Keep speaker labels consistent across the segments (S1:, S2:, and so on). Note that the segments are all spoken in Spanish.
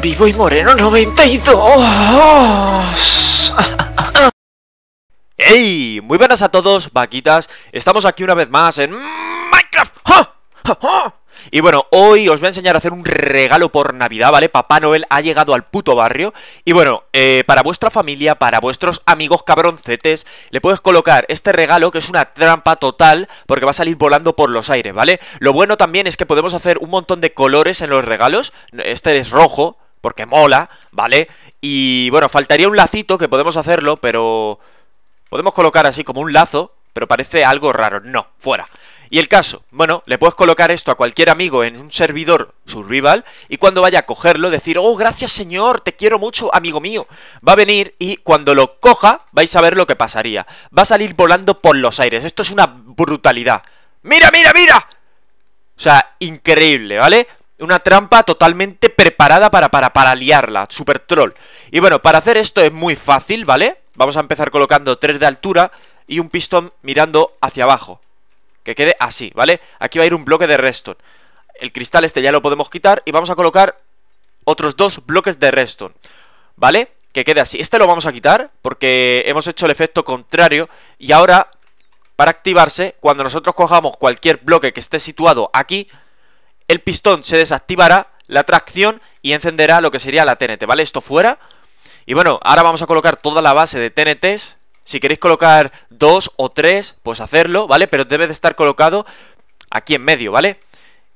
S1: Vivo y Moreno 92. ¡Hey! Muy buenas a todos, vaquitas. Estamos aquí una vez más en Minecraft. Y bueno, hoy os voy a enseñar a hacer un regalo por Navidad, ¿vale? Papá Noel ha llegado al puto barrio. Y bueno, eh, para vuestra familia, para vuestros amigos cabroncetes, le puedes colocar este regalo, que es una trampa total, porque va a salir volando por los aires, ¿vale? Lo bueno también es que podemos hacer un montón de colores en los regalos. Este es rojo, porque mola, ¿vale? Y bueno, faltaría un lacito que podemos hacerlo, pero podemos colocar así como un lazo, pero parece algo raro. No, fuera. Y el caso, bueno, le puedes colocar esto a cualquier amigo en un servidor survival y cuando vaya a cogerlo decir, oh, gracias señor, te quiero mucho, amigo mío. Va a venir y cuando lo coja vais a ver lo que pasaría. Va a salir volando por los aires. Esto es una brutalidad. Mira, mira, mira. O sea, increíble, ¿vale? Una trampa totalmente preparada para, para, para liarla, super troll. Y bueno, para hacer esto es muy fácil, ¿vale? Vamos a empezar colocando tres de altura y un pistón mirando hacia abajo. Que quede así, ¿vale? Aquí va a ir un bloque de redstone. El cristal este ya lo podemos quitar y vamos a colocar otros dos bloques de redstone, ¿vale? Que quede así. Este lo vamos a quitar porque hemos hecho el efecto contrario y ahora, para activarse, cuando nosotros cojamos cualquier bloque que esté situado aquí, el pistón se desactivará la tracción y encenderá lo que sería la TNT, ¿vale? Esto fuera. Y bueno, ahora vamos a colocar toda la base de TNTs. Si queréis colocar dos o tres, pues hacerlo, ¿vale? Pero debe de estar colocado aquí en medio, ¿vale?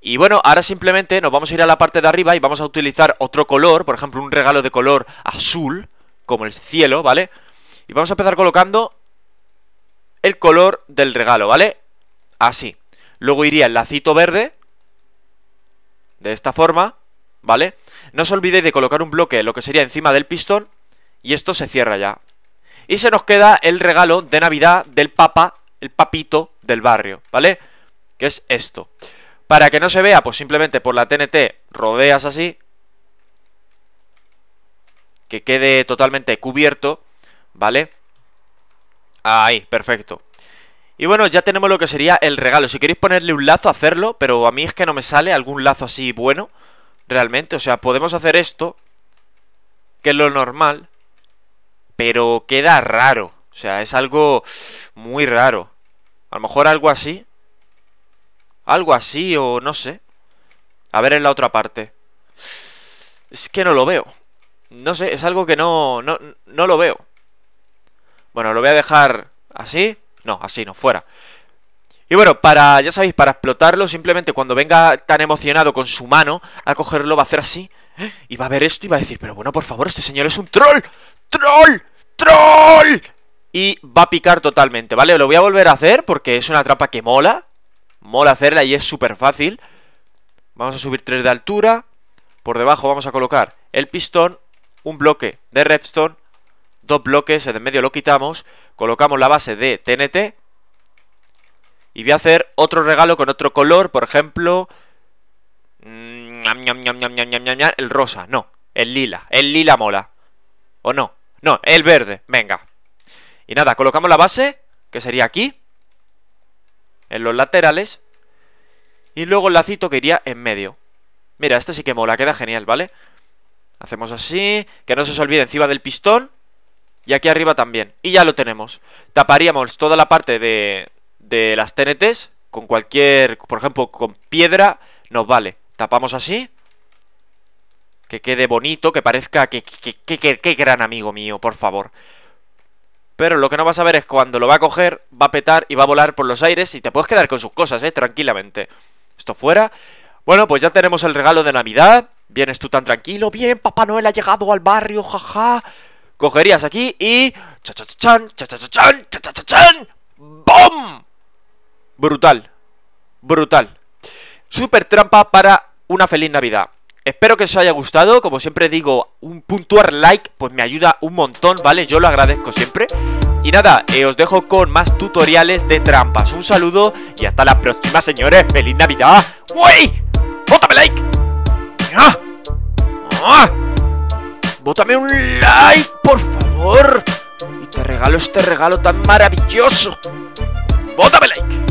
S1: Y bueno, ahora simplemente nos vamos a ir a la parte de arriba y vamos a utilizar otro color, por ejemplo, un regalo de color azul, como el cielo, ¿vale? Y vamos a empezar colocando el color del regalo, ¿vale? Así. Luego iría el lacito verde, de esta forma, ¿vale? No os olvidéis de colocar un bloque, lo que sería encima del pistón, y esto se cierra ya. Y se nos queda el regalo de Navidad del papa, el papito del barrio, ¿vale? Que es esto. Para que no se vea, pues simplemente por la TNT rodeas así, que quede totalmente cubierto, ¿vale? Ahí, perfecto. Y bueno, ya tenemos lo que sería el regalo. Si queréis ponerle un lazo, hacerlo, pero a mí es que no me sale algún lazo así bueno, realmente. O sea, podemos hacer esto, que es lo normal, pero queda raro. O sea, es algo muy raro. A lo mejor algo así. Algo así o no sé. A ver en la otra parte. Es que no lo veo. No sé, es algo que no, no, no lo veo. Bueno, lo voy a dejar así. No, así no, fuera. Y bueno, para, ya sabéis, para explotarlo, simplemente cuando venga tan emocionado con su mano a cogerlo, va a hacer así. ¿eh? Y va a ver esto y va a decir, pero bueno, por favor, este señor es un troll. ¡Troll! ¡Troll! Y va a picar totalmente, ¿vale? Lo voy a volver a hacer porque es una trampa que mola. Mola hacerla y es súper fácil. Vamos a subir tres de altura. Por debajo vamos a colocar el pistón, un bloque de redstone dos bloques, en medio lo quitamos, colocamos la base de TNT y voy a hacer otro regalo con otro color, por ejemplo, mm, el rosa, no, el lila, el lila mola, o no, no, el verde, venga. Y nada, colocamos la base, que sería aquí, en los laterales, y luego el lacito que iría en medio. Mira, este sí que mola, queda genial, ¿vale? Hacemos así, que no se os olvide encima del pistón, y aquí arriba también. Y ya lo tenemos. Taparíamos toda la parte de, de las TNTs con cualquier, por ejemplo, con piedra, nos vale. Tapamos así. Que quede bonito, que parezca... Que, que, que, gran amigo mío, por favor. Pero lo que no vas a ver es cuando lo va a coger, va a petar y va a volar por los aires y te puedes quedar con sus cosas, ¿eh? Tranquilamente. Esto fuera. Bueno, pues ya tenemos el regalo de Navidad. Vienes tú tan tranquilo. Bien, Papá Noel ha llegado al barrio, jaja cogerías aquí y... cha cha chan! ¡Bom! Brutal. Brutal. Super trampa para una feliz Navidad. Espero que os haya gustado, como siempre digo, un puntuar like pues me ayuda un montón, ¿vale? Yo lo agradezco siempre. Y nada, eh, os dejo con más tutoriales de trampas. Un saludo y hasta la próxima, señores. ¡Feliz Navidad! ¡Uy! ¡Bótame like! ¡Ah! ¡Ah! bótame un like, por favor. Y te regalo este regalo tan maravilloso. Bótame like.